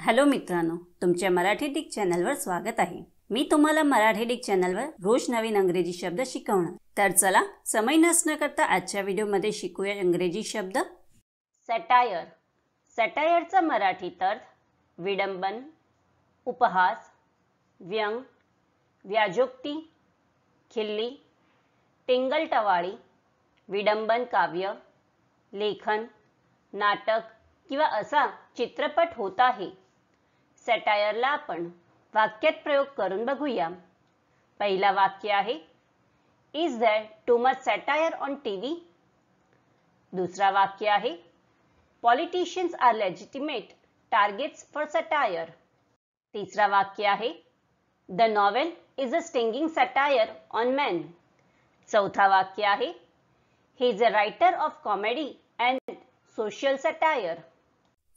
hello मित्रांनो तुमच्या Marathi Dick चॅनलवर स्वागत आहे मी तुम्हाला मराठी डिक चॅनलवर रोज नवीन अंग्रेजी शब्द शिकवणार तर चला समय नसण्याकरता करता आजच्या व्हिडिओमध्ये शिकूया इंग्रजी शब्द सटायर सटायरचा मराठीत अर्थ विडंबन उपहास व्यंग व्याजोक्ती खिल्ली टिंगल टवाळी विडंबन काव्य लेखन नाटक किंवा असा चित्रपट होता आहे सटायरला आपण वाक्यात प्रयोग करून बघूया पहिला वाक्य आहे is that too much satire on TV दुसरा वाक्य आहे politicians are legitimate targets for satire तिसरा वाक्य आहे the novel is a stinging satire on man चौथा वाक्य आहे he is a writer of comedy and social satire